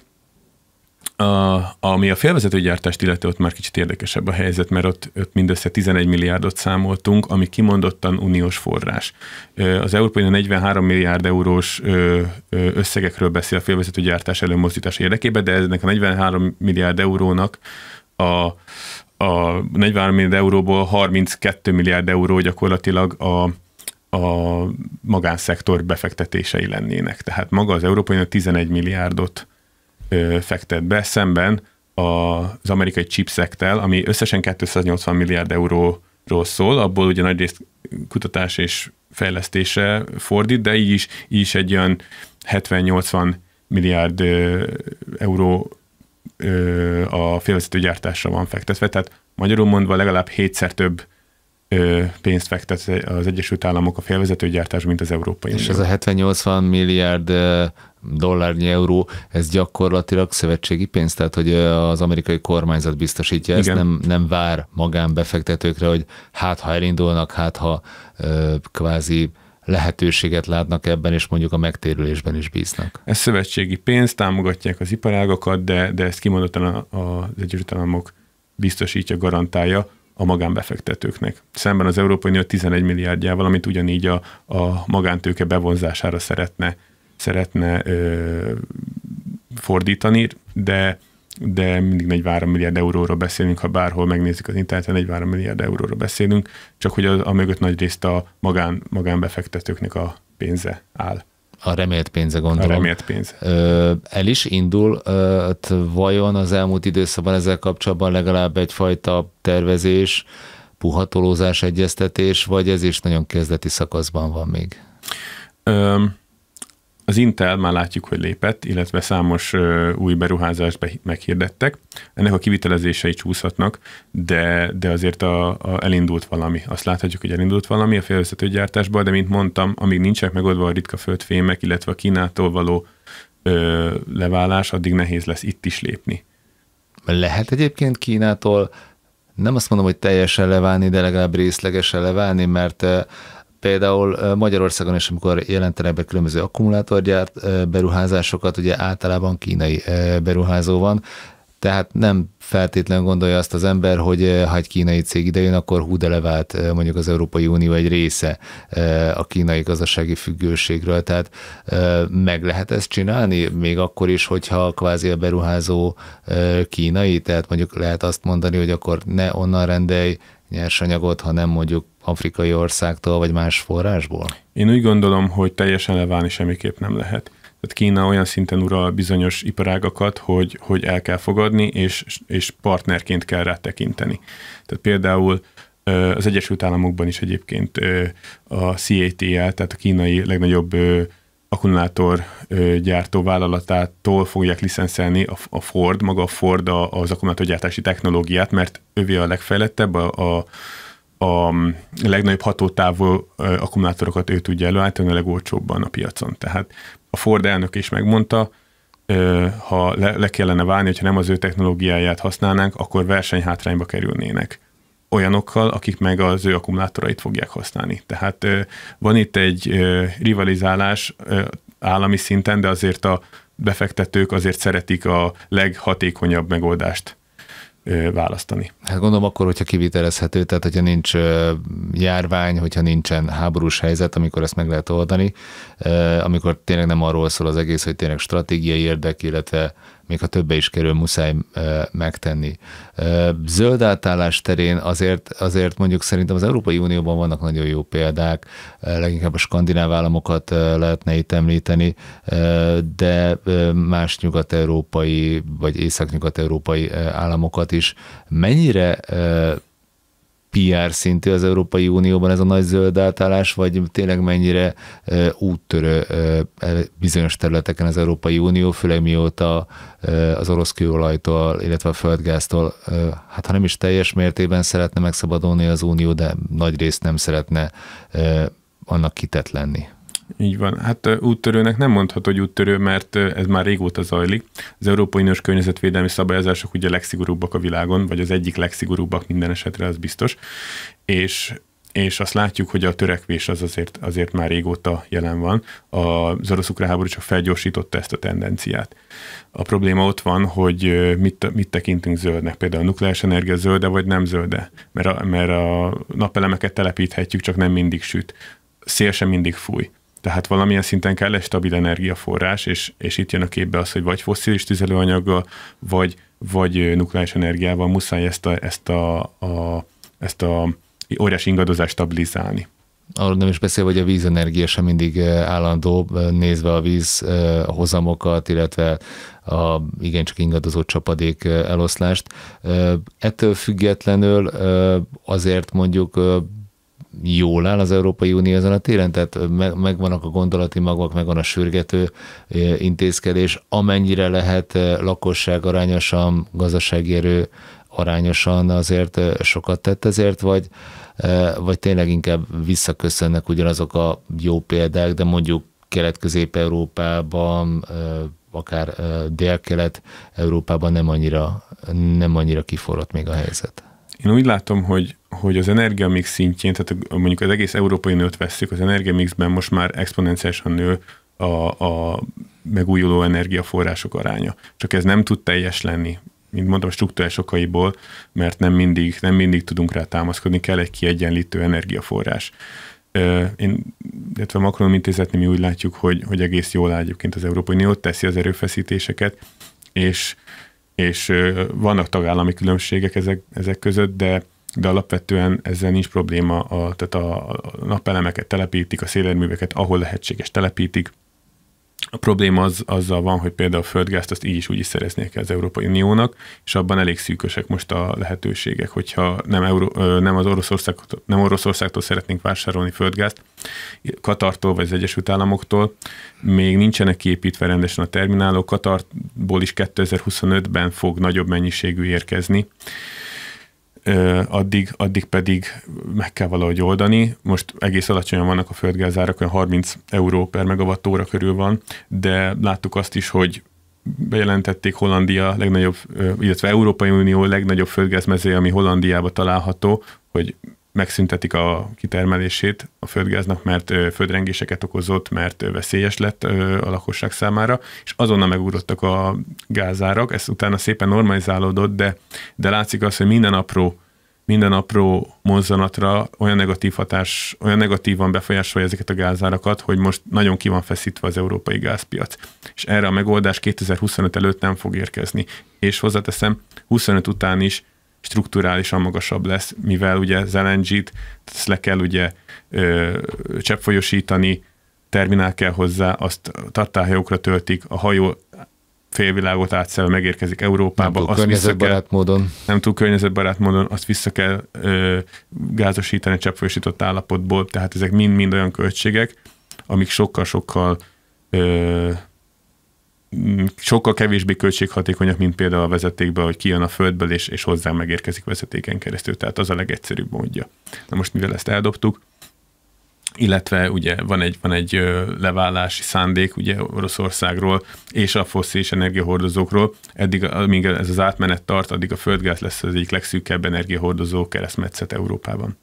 A, ami a félvezetőgyártást illeti, ott már kicsit érdekesebb a helyzet, mert ott, ott mindössze 11 milliárdot számoltunk, ami kimondottan uniós forrás. Az Európai 43 milliárd eurós összegekről beszél a félvezetőgyártás előmozdítás érdekében, de ennek a 43 milliárd eurónak a, a 43 milliárd euróból 32 milliárd euró gyakorlatilag a, a magánszektor befektetései lennének. Tehát maga az Európai 11 milliárdot fektet be, szemben az amerikai chipsektel, ami összesen 280 milliárd euróról szól, abból ugye nagy részt kutatás és fejlesztése fordít, de így is, így is egy olyan 70-80 milliárd euró a félvezető gyártásra van fektetve, tehát magyarul mondva legalább hétszer több pénzt fektet az Egyesült Államok a félvezetőgyártás, mint az Európai Unió. És ez a 70-80 milliárd dollárnyi euró, ez gyakorlatilag szövetségi pénz, tehát hogy az amerikai kormányzat biztosítja, ez nem, nem vár magánbefektetőkre, hogy hát ha elindulnak, hát ha kvázi lehetőséget látnak ebben, és mondjuk a megtérülésben is bíznak. Ez szövetségi pénz, támogatják az iparágokat, de, de ezt kimondottan az Egyesült Államok biztosítja, garantálja, a magánbefektetőknek. Szemben az Európai Unió 11 milliárdjával, amit ugyanígy a, a magántőke bevonzására szeretne, szeretne ö, fordítani, de de mindig 43 milliárd euróról beszélünk, ha bárhol megnézik az interneten, 43 milliárd euróról beszélünk, csak hogy a, a mögött nagy részt a magán, magánbefektetőknek a pénze áll a remélt pénze gondolom. A remélt pénz. El is indul, hát vajon az elmúlt időszakban ezzel kapcsolatban legalább egyfajta tervezés, puhatolózás, egyeztetés, vagy ez is nagyon kezdeti szakaszban van még? Um az Intel már látjuk, hogy lépett, illetve számos ö, új beruházást be, meghirdettek. Ennek a kivitelezései csúszhatnak, de, de azért a, a elindult valami. Azt láthatjuk, hogy elindult valami a félvezető gyártásban, de mint mondtam, amíg nincsenek megoldva a ritka földfémek, illetve a Kínától való ö, leválás, addig nehéz lesz itt is lépni. Lehet egyébként Kínától nem azt mondom, hogy teljesen leválni, de legalább részlegesen leválni, mert például Magyarországon is, amikor jelentenek be különböző akkumulátorgyárt beruházásokat, ugye általában kínai beruházó van, tehát nem feltétlenül gondolja azt az ember, hogy ha egy kínai cég idejön, akkor hú, de levált mondjuk az Európai Unió egy része a kínai gazdasági függőségről. Tehát meg lehet ezt csinálni, még akkor is, hogyha kvázi a beruházó kínai, tehát mondjuk lehet azt mondani, hogy akkor ne onnan rendelj nyersanyagot, hanem mondjuk afrikai országtól, vagy más forrásból? Én úgy gondolom, hogy teljesen leválni semmiképp nem lehet. Tehát Kína olyan szinten ural bizonyos iparágakat, hogy, hogy el kell fogadni, és, és partnerként kell rá tekinteni. Tehát például az Egyesült Államokban is egyébként a CATL, tehát a kínai legnagyobb akkumulátor gyártó vállalatától fogják licenszelni a Ford, maga a Ford az akkumulátorgyártási technológiát, mert ővé a legfejlettebb, a, a a legnagyobb hatótávú akkumulátorokat ő tudja előállítani a legolcsóbban a piacon. Tehát a Ford elnök is megmondta, ha le, le kellene válni, hogyha nem az ő technológiáját használnánk, akkor versenyhátrányba kerülnének olyanokkal, akik meg az ő akkumulátorait fogják használni. Tehát van itt egy rivalizálás állami szinten, de azért a befektetők azért szeretik a leghatékonyabb megoldást választani. Hát gondolom akkor, hogyha kivitelezhető, tehát hogyha nincs járvány, hogyha nincsen háborús helyzet, amikor ezt meg lehet oldani, amikor tényleg nem arról szól az egész, hogy tényleg stratégiai érdek, illetve még ha többe is kerül, muszáj megtenni. Zöld átállás terén azért, azért mondjuk szerintem az Európai Unióban vannak nagyon jó példák, leginkább a skandináv államokat lehetne itt említeni, de más nyugat-európai vagy észak-nyugat-európai államokat is. Mennyire PR szintű az Európai Unióban ez a nagy zöld átállás, vagy tényleg mennyire úttörő e, bizonyos területeken az Európai Unió, főleg mióta az orosz kőolajtól, illetve a földgáztól, hát ha nem is teljes mértékben szeretne megszabadulni az Unió, de nagy részt nem szeretne annak kitett lenni. Így van. Hát úttörőnek nem mondhat, hogy úttörő, mert ez már régóta zajlik. Az Európai Uniós környezetvédelmi szabályozások ugye legszigorúbbak a világon, vagy az egyik legszigorúbbak minden esetre, az biztos. És és azt látjuk, hogy a törekvés az azért, azért már régóta jelen van. Az orosz háború csak felgyorsította ezt a tendenciát. A probléma ott van, hogy mit, mit tekintünk zöldnek, például a nukleáris energia zölde vagy nem zölde, mert a, mert a napelemeket telepíthetjük, csak nem mindig süt. Szél sem mindig fúj. Tehát valamilyen szinten kell egy stabil energiaforrás, és, és itt jön a képbe az, hogy vagy fosszilis tüzelőanyaggal, vagy, vagy nukleáris energiával muszáj ezt a, ezt a, a, ezt a óriási ingadozást stabilizálni. Arról nem is beszél, hogy a vízenergia sem mindig állandó, nézve a víz a hozamokat, illetve a igencsak ingadozó csapadék eloszlást. Ettől függetlenül azért mondjuk jól áll az Európai Unió ezen a téren, tehát megvannak a gondolati magvak, megvan a sürgető intézkedés, amennyire lehet lakosság arányosan, gazdasági erő arányosan azért sokat tett ezért, vagy, vagy tényleg inkább visszaköszönnek ugyanazok a jó példák, de mondjuk Kelet-Közép-Európában, akár Dél-Kelet-Európában nem annyira, nem annyira kiforrott még a helyzet. Én úgy látom, hogy, hogy az energiamix szintjén, tehát mondjuk az egész európai nőt veszik az energiamixben most már exponenciálisan nő a, a megújuló energiaforrások aránya. Csak ez nem tud teljes lenni, mint mondtam, struktúrás okaiból, mert nem mindig, nem mindig tudunk rá támaszkodni, kell egy kiegyenlítő energiaforrás. Én, illetve Macron intézetni mi úgy látjuk, hogy, hogy egész jól áll egyébként az Európai Unió, teszi az erőfeszítéseket, és és vannak tagállami különbségek ezek, ezek között, de de alapvetően ezzel nincs probléma, a, tehát a, a napelemeket telepítik, a szélerműveket, ahol lehetséges telepítik, a probléma az, azzal van, hogy például a földgázt azt így is úgy is szereznie kell az Európai Uniónak, és abban elég szűkösek most a lehetőségek, hogyha nem, Euró, nem az Oroszországtól, nem Oroszországtól szeretnénk vásárolni földgázt, Katartól vagy az Egyesült Államoktól, még nincsenek kiépítve rendesen a terminálok, Katartból is 2025-ben fog nagyobb mennyiségű érkezni, addig, addig pedig meg kell valahogy oldani. Most egész alacsonyan vannak a földgázárak, olyan 30 euró per óra körül van, de láttuk azt is, hogy bejelentették Hollandia legnagyobb, illetve Európai Unió legnagyobb földgázmezője, ami Hollandiába található, hogy megszüntetik a kitermelését a földgáznak, mert földrengéseket okozott, mert veszélyes lett a lakosság számára, és azonnal megugrottak a gázárak, ez utána szépen normalizálódott, de, de látszik az, hogy minden apró minden apró mozzanatra olyan negatív hatás, olyan negatívan befolyásolja ezeket a gázárakat, hogy most nagyon ki van feszítve az európai gázpiac. És erre a megoldás 2025 előtt nem fog érkezni. És hozzáteszem, 25 után is strukturálisan magasabb lesz, mivel ugye az LNG-t ezt le kell ugye ö, cseppfolyósítani, terminál kell hozzá, azt tartályokra töltik, a hajó félvilágot átszelve megérkezik Európába. Nem túl környezetbarát módon. Nem túl környezetbarát módon, azt vissza kell ö, gázosítani cseppfolyósított állapotból, tehát ezek mind-mind olyan költségek, amik sokkal-sokkal sokkal kevésbé költséghatékonyak, mint például a vezetékben, hogy kijön a földből, és, és hozzá megérkezik vezetéken keresztül. Tehát az a legegyszerűbb módja. Na most, mivel ezt eldobtuk, illetve ugye van egy, van egy leválási szándék ugye Oroszországról és a foszilis energiahordozókról. Eddig, amíg ez az átmenet tart, addig a földgáz lesz az egyik legszűkebb energiahordozó keresztmetszet Európában.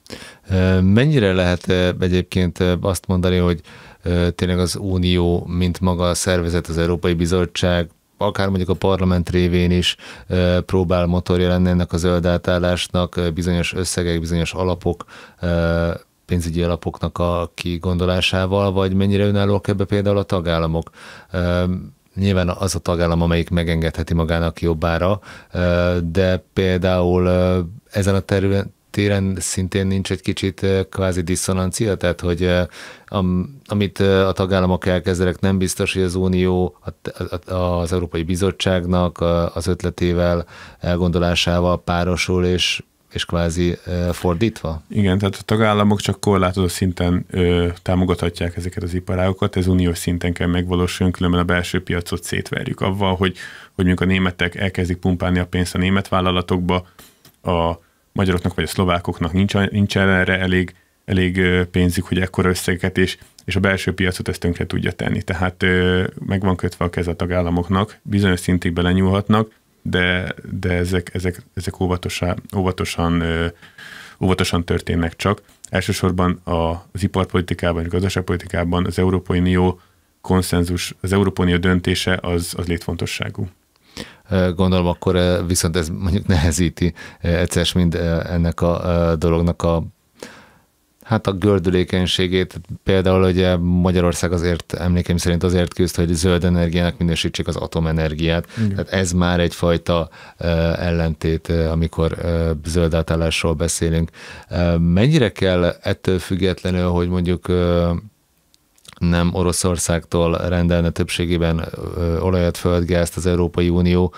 Mennyire lehet egyébként azt mondani, hogy tényleg az Unió, mint maga a szervezet, az Európai Bizottság, akár mondjuk a parlament révén is próbál motorja lenni ennek a zöld átállásnak, bizonyos összegek, bizonyos alapok pénzügyi alapoknak a kigondolásával, vagy mennyire önállóak ebbe például a tagállamok. Nyilván az a tagállam, amelyik megengedheti magának jobbára, de például ezen a területen téren szintén nincs egy kicsit kvázi diszonancia, tehát hogy am, amit a tagállamok elkezdenek, nem biztos, hogy az Unió az Európai Bizottságnak az ötletével, elgondolásával párosul, és és kvázi fordítva? Igen, tehát a tagállamok csak korlátozó szinten ö, támogathatják ezeket az iparágokat, ez uniós szinten kell megvalósuljon, különben a belső piacot szétverjük avval, hogy, hogy mondjuk a németek elkezdik pumpálni a pénzt a német vállalatokba, a magyaroknak vagy a szlovákoknak nincs, nincs erre elég, elég pénzük, hogy ekkora összegeket, és, és a belső piacot ezt tönkre tudja tenni. Tehát ö, meg van kötve a kez a tagállamoknak, bizonyos szintig belenyúlhatnak, de, de ezek, ezek, ezek óvatosan, óvatosan, óvatosan történnek csak. Elsősorban az iparpolitikában és gazdaságpolitikában az Európai Unió konszenzus, az Európai Unió döntése az, az létfontosságú. Gondolom akkor viszont ez mondjuk nehezíti egyszer mind ennek a dolognak a Hát a gördülékenységét például ugye Magyarország azért emlékeim szerint azért küzd, hogy zöld energiának minősítsék az atomenergiát. Igen. Tehát ez már egyfajta ellentét, amikor zöld átállásról beszélünk. mennyire kell ettől függetlenül, hogy mondjuk nem Oroszországtól rendelne többségében olajat, földgázt az Európai Unió,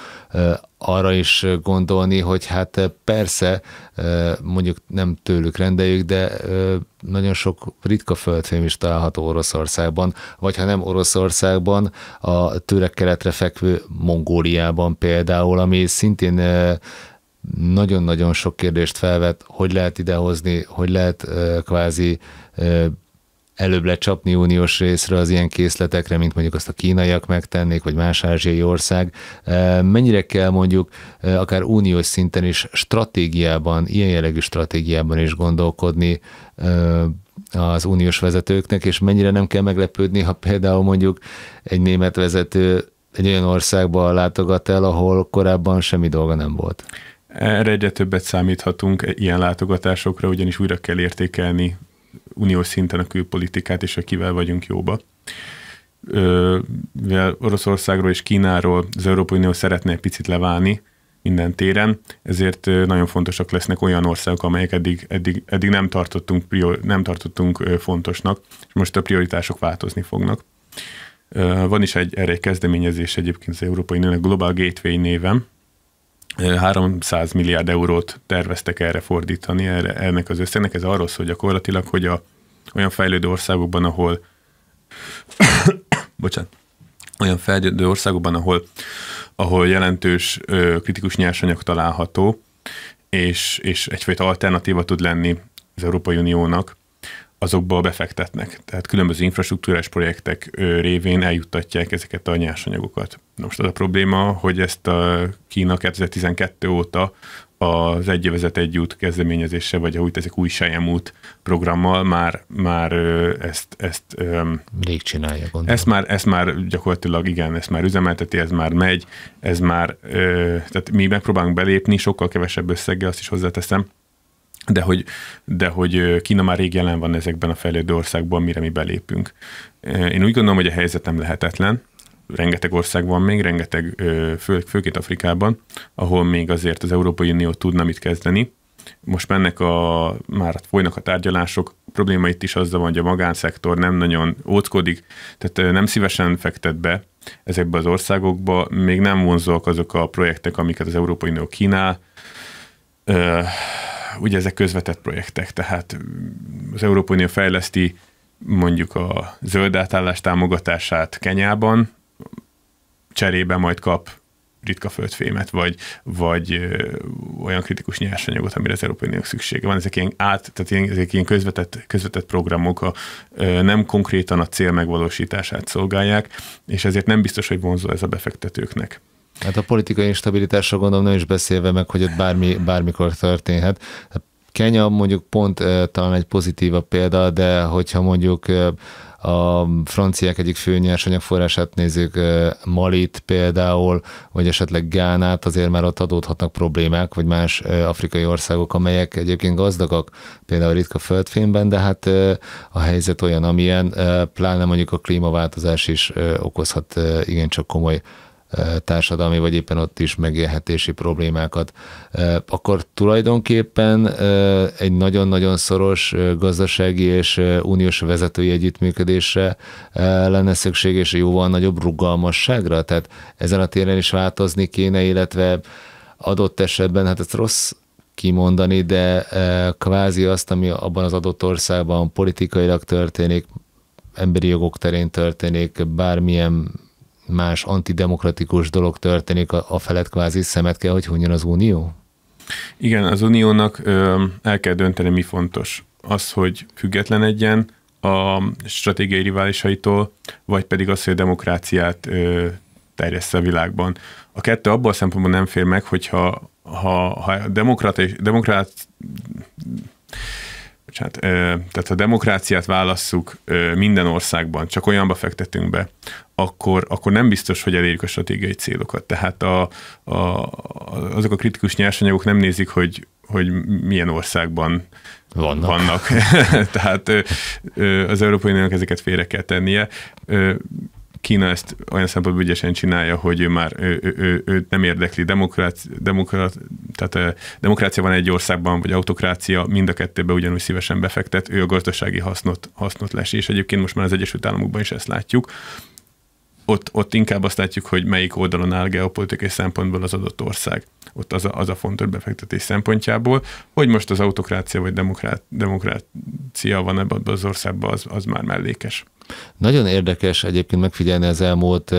arra is gondolni, hogy hát persze, mondjuk nem tőlük rendeljük, de nagyon sok ritka földfém is található Oroszországban, vagy ha nem Oroszországban, a török keletre fekvő Mongóliában például, ami szintén nagyon-nagyon sok kérdést felvet, hogy lehet idehozni, hogy lehet kvázi előbb lecsapni uniós részre az ilyen készletekre, mint mondjuk azt a kínaiak megtennék, vagy más ázsiai ország. Mennyire kell mondjuk akár uniós szinten is stratégiában, ilyen jellegű stratégiában is gondolkodni az uniós vezetőknek, és mennyire nem kell meglepődni, ha például mondjuk egy német vezető egy olyan országba látogat el, ahol korábban semmi dolga nem volt. Erre egyre többet számíthatunk ilyen látogatásokra, ugyanis újra kell értékelni uniós szinten a külpolitikát és a kivel vagyunk jóba. Ö, mivel Oroszországról és Kínáról az Európai Unió szeretne egy picit leválni minden téren, ezért nagyon fontosak lesznek olyan országok, amelyek eddig, eddig, eddig nem, tartottunk prior, nem tartottunk fontosnak, és most a prioritások változni fognak. van is egy, erre egy kezdeményezés egyébként az Európai Nőnek Global Gateway néven, 300 milliárd eurót terveztek erre fordítani, erre, ennek az összegnek. Ez arról szól gyakorlatilag, hogy a olyan fejlődő országokban, ahol bocsánat, olyan fejlődő országokban, ahol, ahol jelentős ö, kritikus nyersanyag található, és, és egyfajta alternatíva tud lenni az Európai Uniónak, azokba befektetnek. Tehát különböző infrastruktúrás projektek révén eljuttatják ezeket a nyersanyagokat. most az a probléma, hogy ezt a Kína 2012 óta az Egyövezet Egy út kezdeményezése, vagy ahogy ezek új Sejem út programmal már, már ezt... ezt Rég csinálja, gondolom. Ezt már, ezt már gyakorlatilag, igen, ezt már üzemelteti, ez már megy, ez már... Tehát mi megpróbálunk belépni, sokkal kevesebb összeggel, azt is hozzáteszem, de hogy, de hogy Kína már rég jelen van ezekben a fejlődő országban, mire mi belépünk. Én úgy gondolom, hogy a helyzet nem lehetetlen, rengeteg ország van még, rengeteg, fő, főként Afrikában, ahol még azért az Európai Unió tudna mit kezdeni. Most mennek a, már folynak a tárgyalások, a probléma itt is azzal van, hogy a magánszektor nem nagyon óckodik, tehát nem szívesen fektet be ezekbe az országokba, még nem vonzóak azok a projektek, amiket az Európai Unió kínál, ugye ezek közvetett projektek, tehát az Európai Unió fejleszti mondjuk a zöld átállás támogatását Kenyában, cserébe majd kap ritka földfémet, vagy, vagy olyan kritikus nyersanyagot, amire az Európai Uniónak szüksége van. Ezek ilyen, át, tehát ilyen, ezek ilyen közvetett, közvetett programok, a, nem konkrétan a cél megvalósítását szolgálják, és ezért nem biztos, hogy vonzó ez a befektetőknek. Hát a politikai instabilitásra gondolom nem is beszélve meg, hogy ott bármi, bármikor történhet. Kenya mondjuk pont eh, talán egy pozitíva példa, de hogyha mondjuk eh, a franciák egyik fő nyersanyagforrását nézzük, eh, Malit például, vagy esetleg Gánát, azért már ott adódhatnak problémák, vagy más afrikai országok, amelyek egyébként gazdagak, például ritka földfémben, de hát a helyzet olyan, amilyen, pláne mondjuk a klímaváltozás is okozhat igencsak komoly társadalmi vagy éppen ott is megélhetési problémákat, akkor tulajdonképpen egy nagyon-nagyon szoros gazdasági és uniós vezetői együttműködésre lenne szükség, és jóval nagyobb rugalmasságra, tehát ezen a téren is változni kéne, illetve adott esetben, hát ez rossz kimondani, de kvázi azt, ami abban az adott országban politikailag történik, emberi jogok terén történik, bármilyen más antidemokratikus dolog történik, a, a felett kvázi szemet kell, hogy hunjon az Unió? Igen, az Uniónak ö, el kell dönteni, mi fontos. Az, hogy független egyen a stratégiai riválisaitól, vagy pedig az, hogy a demokráciát ö, terjessze a világban. A kettő abból a szempontból nem fér meg, hogyha ha, ha demokrat és, demokrat, bocsánat, tehát ha demokráciát válasszuk minden országban, csak olyanba fektetünk be, akkor, akkor nem biztos, hogy elérjük a stratégiai célokat. Tehát a, a, azok a kritikus nyersanyagok nem nézik, hogy, hogy milyen országban vannak. vannak. Tehát az Európai Uniónak ezeket félre kell tennie. Kína ezt olyan szempontból ügyesen csinálja, hogy ő már ő, ő, ő, őt nem érdekli demokrácia, demokrat, tehát demokrácia van egy országban, vagy autokrácia, mind a kettőbe ugyanúgy szívesen befektet, ő a gazdasági hasznot, hasznot lesi, és egyébként most már az Egyesült Államokban is ezt látjuk. Ott, ott inkább azt látjuk, hogy melyik oldalon áll geopolitikai szempontból az adott ország. Ott az a, az a fontos befektetés szempontjából, hogy most az autokrácia vagy demokrát, demokrácia van ebben az országban, az, az már mellékes. Nagyon érdekes egyébként megfigyelni az elmúlt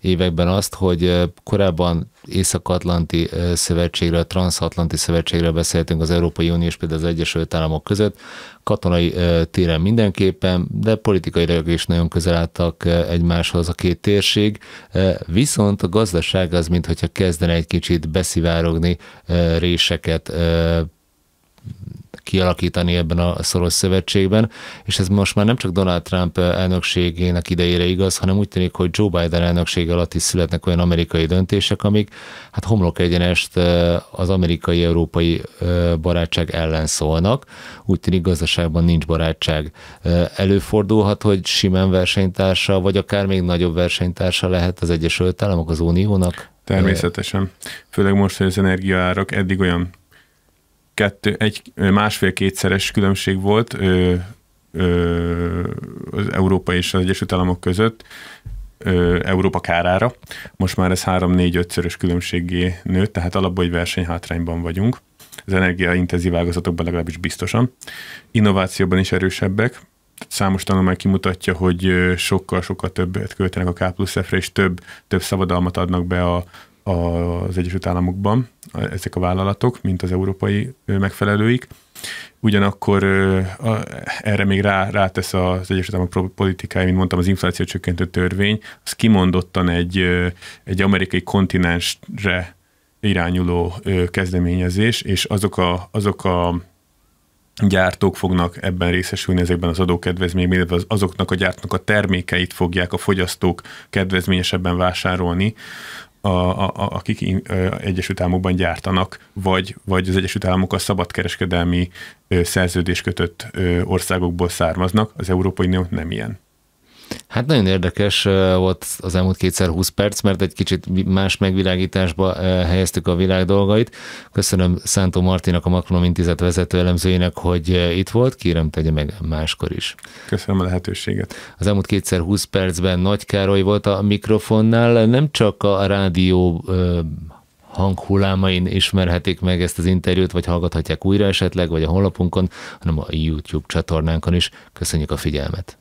években azt, hogy korábban Észak-Atlanti Szövetségre, Transatlanti Szövetségre beszéltünk az Európai Unió és például az Egyesült Államok között, katonai téren mindenképpen, de politikailag is nagyon közel álltak egymáshoz a két térség, viszont a gazdaság az, mintha kezdene egy kicsit beszivárogni réseket kialakítani ebben a szoros szövetségben, és ez most már nem csak Donald Trump elnökségének idejére igaz, hanem úgy tűnik, hogy Joe Biden elnöksége alatt is születnek olyan amerikai döntések, amik hát homlok egyenest eh, az amerikai-európai eh, barátság ellen szólnak. Úgy tűnik gazdaságban nincs barátság. Eh, előfordulhat, hogy simán versenytársa, vagy akár még nagyobb versenytársa lehet az Egyesült Államok az Uniónak? Természetesen. Főleg most, hogy az energiaárak eddig olyan kettő, egy másfél-kétszeres különbség volt ö, ö, az Európa és az Egyesült Államok között, ö, Európa kárára. Most már ez 3-4-5-szörös különbségé nőtt, tehát alapból egy versenyhátrányban vagyunk. Az energiaintenzív ágazatokban legalábbis biztosan. Innovációban is erősebbek, számos tanulmány kimutatja, hogy sokkal-sokkal többet költenek a K plusz F-re, és több, több szabadalmat adnak be a, az Egyesült Államokban ezek a vállalatok, mint az európai megfelelőik. Ugyanakkor erre még rá, rátesz az Egyesült Államok politikája, mint mondtam, az infláció csökkentő törvény, az kimondottan egy, egy amerikai kontinensre irányuló kezdeményezés, és azok a, azok a gyártók fognak ebben részesülni ezekben az adókedvezmények, illetve azoknak a gyártnak a termékeit fogják a fogyasztók kedvezményesebben vásárolni, a, a, akik Egyesült Államokban gyártanak, vagy, vagy az Egyesült Államok a szabadkereskedelmi szerződés kötött országokból származnak, az Európai Unió nem ilyen. Hát nagyon érdekes volt az elmúlt kétszer 20 perc, mert egy kicsit más megvilágításba helyeztük a világ dolgait. Köszönöm Szántó Martinak, a Makronom Intézet vezető elemzőjének, hogy itt volt. Kérem, tegye meg máskor is. Köszönöm a lehetőséget. Az elmúlt kétszer 20 percben Nagy Károly volt a mikrofonnál, nem csak a rádió hanghullámain ismerhetik meg ezt az interjút, vagy hallgathatják újra esetleg, vagy a honlapunkon, hanem a YouTube csatornánkon is. Köszönjük a figyelmet!